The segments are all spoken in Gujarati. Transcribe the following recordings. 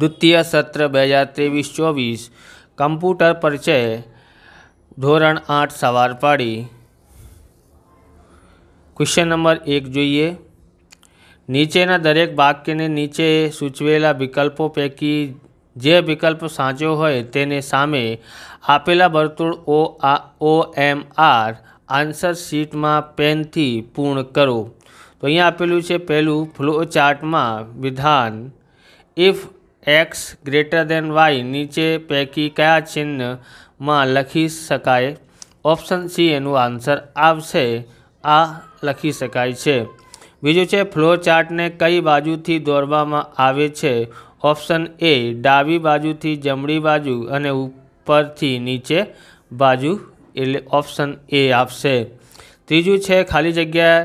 દ્વિતીય સત્ર બે હજાર ત્રેવીસ ચોવીસ કમ્પ્યુટર પરિચય ધોરણ આઠ સવાર પાડી ક્વેશ્ચન નંબર એક જોઈએ નીચેના દરેક વાક્યને નીચે સૂચવેલા વિકલ્પો પૈકી જે વિકલ્પ સાચો હોય તેને સામે આપેલા વર્તુળ ઓ આ ઓ એમ આર આન્સર શીટમાં પેનથી પૂર્ણ કરો તો અહીંયા આપેલું છે પહેલું ફ્લો ચાર્ટમાં વિધાન if X greater than Y નીચે પૈકી કયા ચિહ્નમાં લખી શકાય ઓપ્શન સી એનું આન્સર આવશે આ લખી શકાય છે બીજું છે ફ્લો ચાર્ટને કઈ બાજુથી દોરવામાં આવે છે ઓપ્શન એ ડાબી બાજુથી જમણી બાજુ અને ઉપરથી નીચે બાજુ એટલે ઓપ્શન એ આપશે ત્રીજું છે ખાલી જગ્યા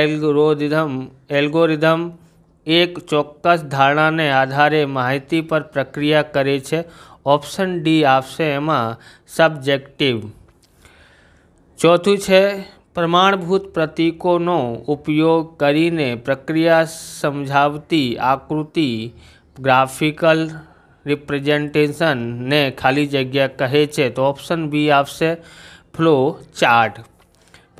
એલ્ગોરિધમ એલ્ગોરિધમ એક ચોક્કસ ધારણાને આધારે માહિતી પર પ્રક્રિયા કરે છે ઓપ્શન ડી આપશે એમાં સબ્જેક્ટિવ ચોથું છે પ્રમાણભૂત પ્રતીકોનો ઉપયોગ કરીને પ્રક્રિયા સમજાવતી આકૃતિ ગ્રાફિકલ રિપ્રેઝન્ટેશનને ખાલી જગ્યા કહે છે તો ઓપ્શન બી આપશે ફ્લો ચાર્ટ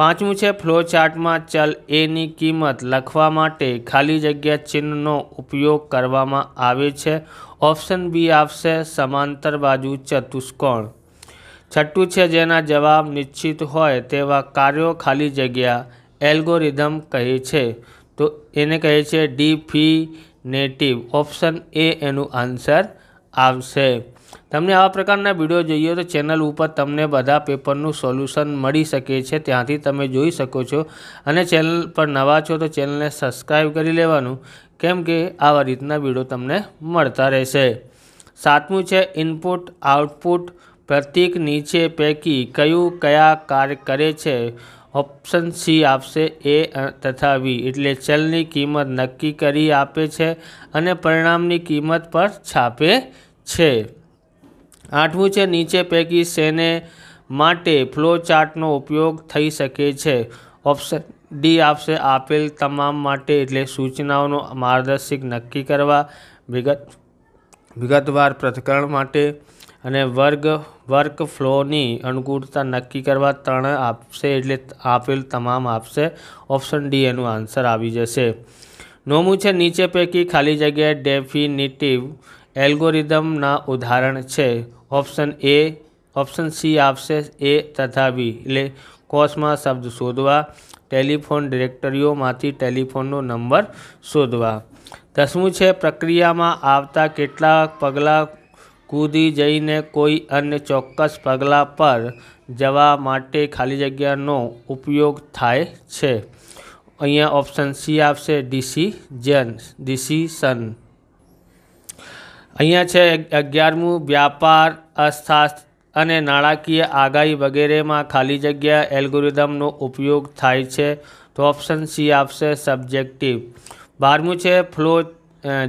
પાંચમું છે ફ્લોચાર્ટમાં ચલ એની કિંમત લખવા માટે ખાલી જગ્યા ચિહ્નનો ઉપયોગ કરવામાં આવે છે ઓપ્શન બી આપશે સમાંતર બાજુ ચતુષ્કોણ છઠ્ઠું છે જેના જવાબ નિશ્ચિત હોય તેવા કાર્યો ખાલી જગ્યા એલ્ગોરિધમ કહે છે તો એને કહે છે ડીફિનેટિવ ઓપ્શન એ એનું આન્સર આવશે તમને આવા પ્રકારના વિડીયો જોઈએ તો ચેનલ ઉપર તમને બધા પેપરનું સોલ્યુશન મળી શકે છે ત્યાંથી તમે જોઈ શકો છો અને ચેનલ પર નવા છો તો ચેનલને સબસ્ક્રાઈબ કરી લેવાનું કેમ કે આવા રીતના વિડીયો તમને મળતા રહેશે સાતમું છે ઇનપુટ આઉટપુટ પ્રતિક નીચે પૈકી કયું કયા કાર્ય કરે છે ઓપ્શન સી આપશે એ તથા વી એટલે ચલની કિંમત નક્કી કરી આપે છે અને પરિણામની કિંમત પર છાપે છે આઠમું છે નીચે પૈકી શેને માટે ફ્લો ચાર્ટનો ઉપયોગ થઈ શકે છે ઓપ્શન ડી આપશે આપેલ તમામ માટે એટલે સૂચનાઓનો માર્ગદર્શિક નક્કી કરવા વિગત વિગતવાર પ્રથકરણ માટે અને વર્ગ વર્ક ફ્લોની અનુકૂળતા નક્કી કરવા ત્રણ આપશે એટલે આપેલ તમામ આપશે ઓપ્શન ડી એનું આન્સર આવી જશે નોમું છે નીચે પૈકી ખાલી જગ્યાએ ડેફિનેટિવ એલ્ગોરિધમના ઉદાહરણ છે ઓપ્શન એ ઓપ્શન સી આપશે એ તથા બી એટલે કોસમાં શબ્દ શોધવા ટેલિફોન ડિરેક્ટરીઓમાંથી ટેલિફોનનો નંબર શોધવા દસમું છે પ્રક્રિયામાં આવતા કેટલાક પગલાં કૂદી જઈને કોઈ અન્ય ચોક્કસ પગલાં પર જવા માટે ખાલી જગ્યાનો ઉપયોગ થાય છે અહીંયા ઓપ્શન સી આવશે ડિસિઝન ડિસિશન અહીંયા છે અગિયારમું વ્યાપાર અર્થશાસ્ત્ર અને નાણાકીય આગાહી વગેરેમાં ખાલી જગ્યા એલ્ગોરિધમનો ઉપયોગ થાય છે તો ઓપ્શન સી આપશે સબ્જેક્ટિવ બારમું છે ફ્લો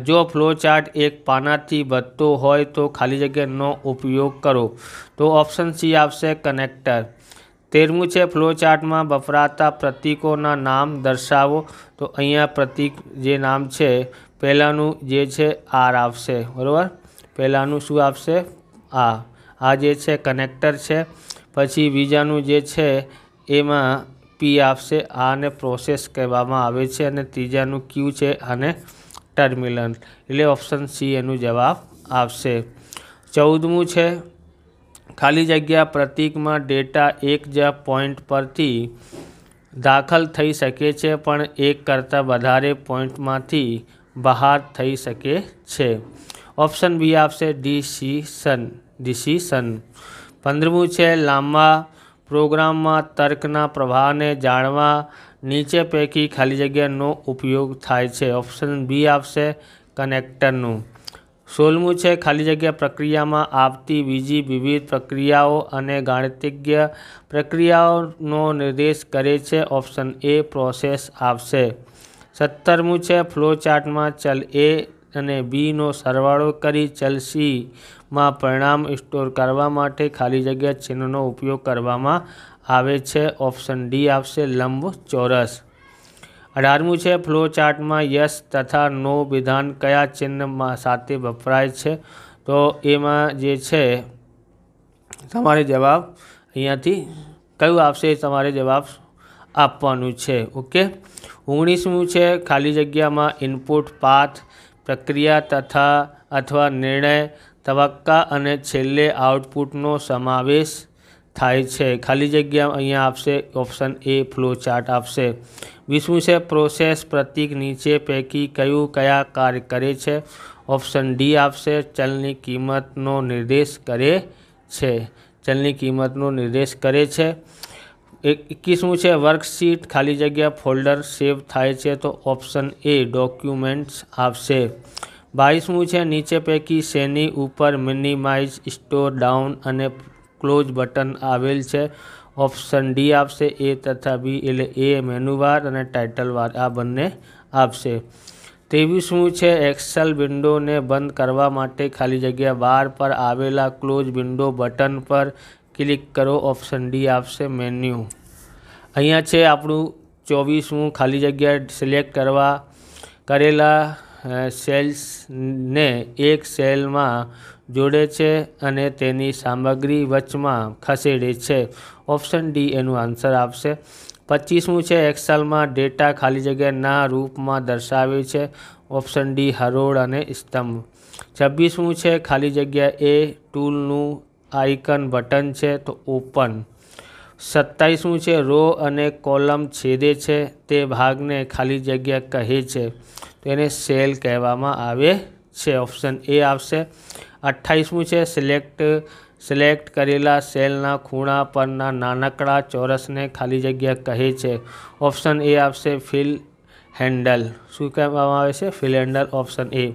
જો ફ્લો ચાર્ટ એક પાનાથી વધતો હોય તો ખાલી જગ્યાનો ઉપયોગ કરો તો ઓપ્શન સી આવશે કનેક્ટર તેરમું છે ફ્લો ચાર્ટમાં વપરાતા પ્રતીકોના નામ દર્શાવો તો અહીંયા પ્રતીક જે નામ છે પહેલાંનું જે છે આર આવશે બરાબર પહેલાંનું શું આવશે આ આ જે છે કનેક્ટર છે પછી બીજાનું જે છે એમાં પી આપશે આને પ્રોસેસ કહેવામાં આવે છે અને ત્રીજાનું ક્યુ છે આને ટર્મિનલ એટલે ઓપ્શન સી એનું જવાબ આવશે ચૌદમું છે ખાલી જગ્યા પ્રતીકમાં ડેટા એક જ પોઈન્ટ પરથી દાખલ થઈ શકે છે પણ એક કરતાં વધારે પોઈન્ટમાંથી બહાર થઈ શકે છે ઓપ્શન બી આપશે ડિસિશન ડિસિશન પંદરમું છે લાંબા પ્રોગ્રામમાં તર્કના પ્રવાહને જાણવા નીચે પૈકી ખાલી જગ્યાનો ઉપયોગ થાય છે ઓપ્શન બી આવશે કનેક્ટરનું સોલમું છે ખાલી જગ્યા પ્રક્રિયામાં આવતી બીજી વિવિધ પ્રક્રિયાઓ અને ગાણિતિજ્ઞ પ્રક્રિયાઓનો નિર્દેશ કરે છે ઓપ્શન એ પ્રોસેસ આવશે સત્તરમું છે ફ્લો ચાર્ટમાં ચલ એ અને બીનો સરવાળો કરી ચલ સીમાં પરિણામ સ્ટોર કરવા માટે ખાલી જગ્યા ચિહ્નનો ઉપયોગ કરવામાં આવે છે ઓપ્શન ડી આવશે લંબ ચોરસ અઢારમું છે ફ્લો ચાર્ટમાં યસ તથા નો વિધાન કયા ચિહ્નમાં સાથે વપરાય છે તો એમાં જે છે તમારે જવાબ અહીંયાથી કયું આવશે તમારે જવાબ આપવાનું છે ઓકે ઓગણીસમું છે ખાલી જગ્યામાં ઇનપુટ પાથ પ્રક્રિયા તથા અથવા નિર્ણય તબક્કા અને છેલ્લે આઉટપુટનો સમાવેશ થાય છે ખાલી જગ્યા અહીંયા આપશે ઓપ્શન એ ફ્લો ચાર્ટ આપશે વીસમું છે પ્રોસેસ પ્રતિક નીચે પૈકી કયું કયા કાર્ય કરે છે ઓપ્શન ડી આપશે ચલની કિંમતનો નિર્દેશ કરે છે ચલની કિંમતનો નિર્દેશ કરે છે એકવીસમું છે વર્કશીટ ખાલી જગ્યા ફોલ્ડર સેવ થાય છે તો ઓપ્શન એ ડોક્યુમેન્ટ્સ આપશે બાવીસમું છે નીચે પૈકી શેની ઉપર મિનિમાઇઝ સ્ટોર ડાઉન અને ક્લોઝ બટન આવેલ છે ઓપ્શન ડી આપશે એ તથા બી એટલે એ મેનુવાર અને ટાઇટલવાર આ બંને આપશે ત્રેવીસમું છે એક્સેલ વિન્ડોને બંધ કરવા માટે ખાલી જગ્યા બાર પર આવેલા ક્લોઝ વિન્ડો બટન પર ક્લિક કરો ઓપ્શન ડી આપશે મેન્યુ અહીંયા છે આપણું ચોવીસમું ખાલી જગ્યા સિલેક્ટ કરવા કરેલા સેલ્સને એક સેલમાં જોડે છે અને તેની સામગ્રી વચમાં ખસેડે છે ઓપ્શન ડી એનું આન્સર આપશે પચીસમું છે એક્સેલમાં ડેટા ખાલી જગ્યાના રૂપમાં દર્શાવે છે ઓપ્શન ડી હરોળ અને સ્તંભ છવ્વીસમું છે ખાલી જગ્યા એ ટૂલનું આઇકન બટન છે તો ઓપન સત્તાવીસમું છે રો અને કોલમ છેદે છે તે ભાગને ખાલી જગ્યા કહે છે તો એને સેલ કહેવામાં આવે છે ઓપ્શન એ આવશે અઠ્ઠાવીસમું છે સિલેક્ટ સિલેક્ટ કરેલા સેલના ખૂણા પરના નાનકડા ચોરસને ખાલી જગ્યા કહે છે ઓપ્શન એ આવશે ફિલ હેન્ડલ શું કહેવામાં આવે છે ફિલ હેન્ડલ ઓપ્શન એ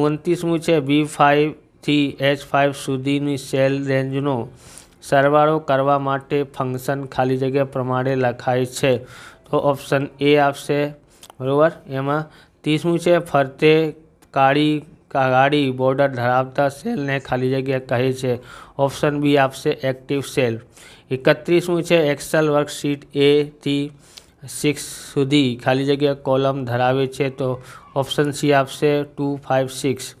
ઓગણત્રીસમું છે બી ફાઇવ થી એચ ફાઇવ સુધીની સેલ રેન્જનો સરવાળો કરવા માટે ફંક્શન ખાલી જગ્યા પ્રમાણે લખાય છે તો ઓપ્શન એ આપશે બરાબર એમાં ત્રીસમું છે ફરતે કાળી કાળી બોર્ડર ધરાવતા સેલને ખાલી જગ્યા કહે છે ઓપ્શન બી આપશે એક્ટિવ સેલ એકત્રીસમું છે એક્સલ વર્કશીટ એથી સિક્સ સુધી ખાલી જગ્યા કોલમ ધરાવે છે તો ઓપ્શન સી આપશે ટુ ફાઇવ સિક્સ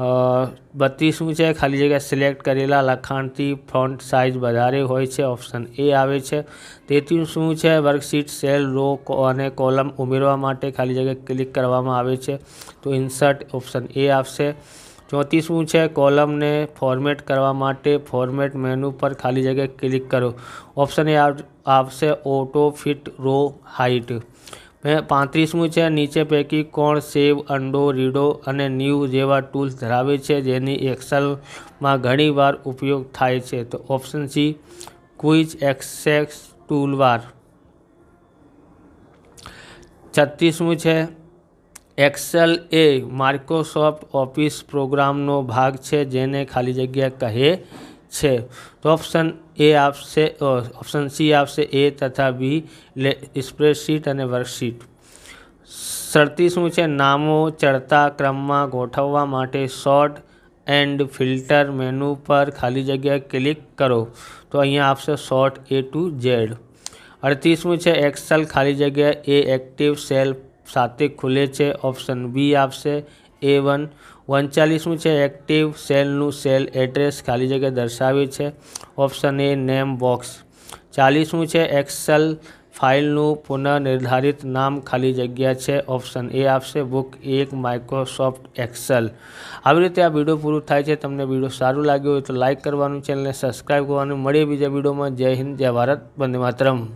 32મું છે ખાલી જગ્યા સિલેક્ટ કરેલા અક્ષાંતી ફોન્ટ સાઈઝ બદારે હોય છે ઓપ્શન એ આવે છે 33મું છે વર્કશીટ સેલ રો અને કોલમ ઉમેરવા માટે ખાલી જગ્યા ક્લિક કરવામાં આવે છે તો ઇન્સર્ટ ઓપ્શન એ આપસે 34મું છે કોલમ ને ફોર્મેટ કરવા માટે ફોર્મેટ મેનુ પર ખાલી જગ્યા ક્લિક કરો ઓપ્શન એ આપસે ઓટો ફિટ રો હાઈટ પાંત્રીસમું છે નીચે પૈકી કોણ સેવ અંડો રીડો અને ન્યૂ જેવા ટૂલ્સ ધરાવે છે જેની એક્સેલમાં ઘણીવાર ઉપયોગ થાય છે તો option C quick access toolbar છત્રીસમું છે એક્સેલ એ માઇક્રોસોફ્ટ ઓફિસ પ્રોગ્રામનો ભાગ છે જેને ખાલી જગ્યા કહે છે તો ઓપ્શન એ આપશે ઓપ્શન સી આપશે એ તથા બી લે સ્પ્રેડશીટ અને વર્કશીટ શરતી શું છે નામો ચડતા ક્રમમાં ગોઠવવા માટે શોર્ટ એન્ડ ફિલ્ટર મેનુ પર ખાલી જગ્યા ક્લિક કરો તો અહીંયા આપશે શોર્ટ એ ટુ ઝેડ અડતીસમું છે એક્સેલ ખાલી જગ્યા એ એક્ટિવ સેલ સાથે ખુલે છે ઓપ્શન બી આપશે એ વન ઓગણચાલીસમું છે એક્ટિવ સેલનું સેલ એડ્રેસ ખાલી જગ્યા દર્શાવ્યું છે ઓપ્શન એ નેમ બોક્સ ચાલીસમું છે એક્સેલ ફાઇલનું પુનઃનિર્ધારિત નામ ખાલી જગ્યા છે ઓપ્શન એ આપશે બુક એક માઇક્રોસોફ્ટ એક્સેલ આવી રીતે આ વિડીયો પૂરું થાય છે તમને વિડીયો સારું લાગ્યું હોય તો લાઇક કરવાનું ચેનલને સબસ્ક્રાઈબ કરવાનું મળીએ બીજા વિડીયોમાં જય હિન્દ જય ભારત વંદે માત્રમ